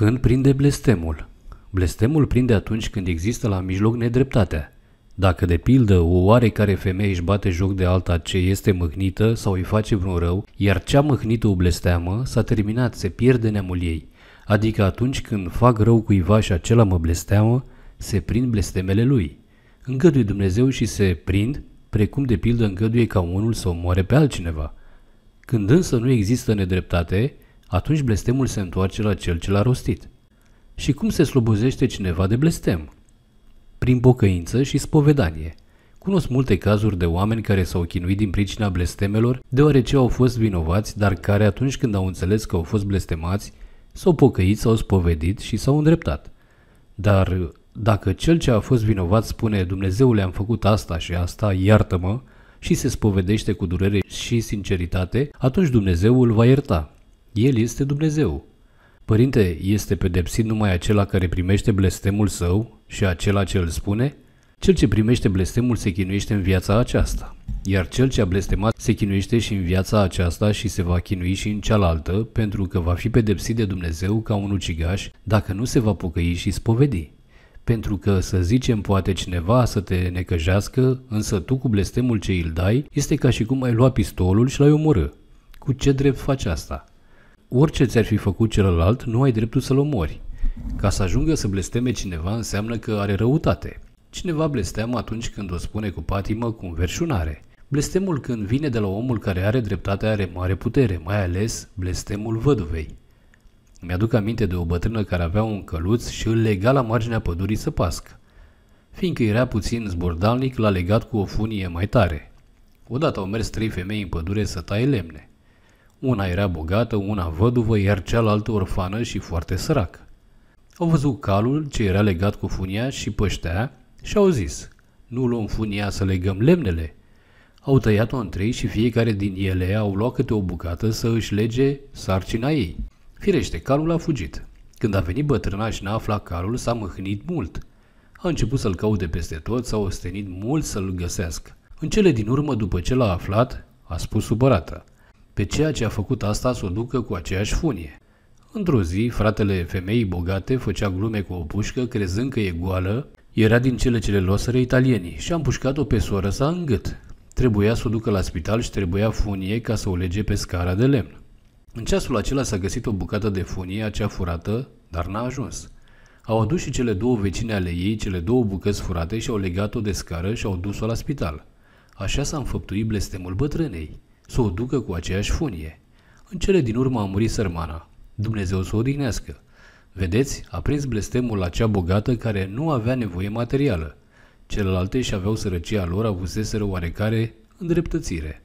Când prinde blestemul? Blestemul prinde atunci când există la mijloc nedreptatea. Dacă, de pildă, o oarecare femeie își bate joc de alta ce este măhnită, sau îi face vreun rău, iar cea măhnită o blesteamă, s-a terminat, se pierde neamul ei. Adică atunci când fac rău cuiva și acela mă blesteamă, se prind blestemele lui. Îngăduie Dumnezeu și se prind, precum de pildă îngăduie ca unul să omoare pe altcineva. Când însă nu există nedreptate, atunci blestemul se întoarce la cel ce l-a rostit. Și cum se slobozește cineva de blestem? Prin pocăință și spovedanie. Cunosc multe cazuri de oameni care s-au chinuit din pricina blestemelor, deoarece au fost vinovați, dar care atunci când au înțeles că au fost blestemați, s-au pocăit, s-au spovedit și s-au îndreptat. Dar dacă cel ce a fost vinovat spune Dumnezeule am făcut asta și asta, iartă-mă, și se spovedește cu durere și sinceritate, atunci îl va ierta. El este Dumnezeu. Părinte, este pedepsit numai acela care primește blestemul său și acela ce îl spune? Cel ce primește blestemul se chinuiește în viața aceasta, iar cel ce a blestemat se chinuiește și în viața aceasta și se va chinui și în cealaltă, pentru că va fi pedepsit de Dumnezeu ca un ucigaș dacă nu se va pocăi și spovedi. Pentru că, să zicem, poate cineva să te necăjească, însă tu cu blestemul ce îl dai, este ca și cum ai lua pistolul și l-ai omorât. Cu ce drept faci asta? orice ți-ar fi făcut celălalt, nu ai dreptul să-l omori. Ca să ajungă să blesteme cineva înseamnă că are răutate. Cineva blesteamă atunci când o spune cu patimă, cu înverșunare. Blestemul când vine de la omul care are dreptate are mare putere, mai ales blestemul văduvei. Mi-aduc aminte de o bătrână care avea un căluț și îl lega la marginea pădurii să pască. Fiindcă era puțin zbordalnic, l-a legat cu o funie mai tare. Odată au mers trei femei în pădure să taie lemne. Una era bogată, una văduvă, iar cealaltă orfană și foarte săracă. Au văzut calul ce era legat cu funia și păștea și au zis, nu luăm funia să legăm lemnele. Au tăiat-o în trei și fiecare din ele au luat câte o bucată să își lege sarcina ei. Firește, calul a fugit. Când a venit bătrâna și n-a aflat calul, s-a mâhnit mult. A început să-l caute peste tot, s-a ostenit mult să-l găsească. În cele din urmă, după ce l-a aflat, a spus supărată pe ceea ce a făcut asta să o ducă cu aceeași funie. Într-o zi, fratele femeii bogate făcea glume cu o pușcă, crezând că e goală, era din cele cele losere italienii și a împușcat-o pe soră sa în gât. Trebuia să o ducă la spital și trebuia funie ca să o lege pe scara de lemn. În ceasul acela s-a găsit o bucată de funie, acea furată, dar n-a ajuns. Au adus și cele două vecine ale ei, cele două bucăți furate și au legat-o de scară și au dus-o la spital. Așa s-a înfăptuit blestemul bătrânei să o ducă cu aceeași funie. În cele din urmă a murit sărmana. Dumnezeu să o odihnească. Vedeți, a prins blestemul la cea bogată care nu avea nevoie materială. Celelalte și aveau sărăcia lor avuseseră oarecare îndreptățire.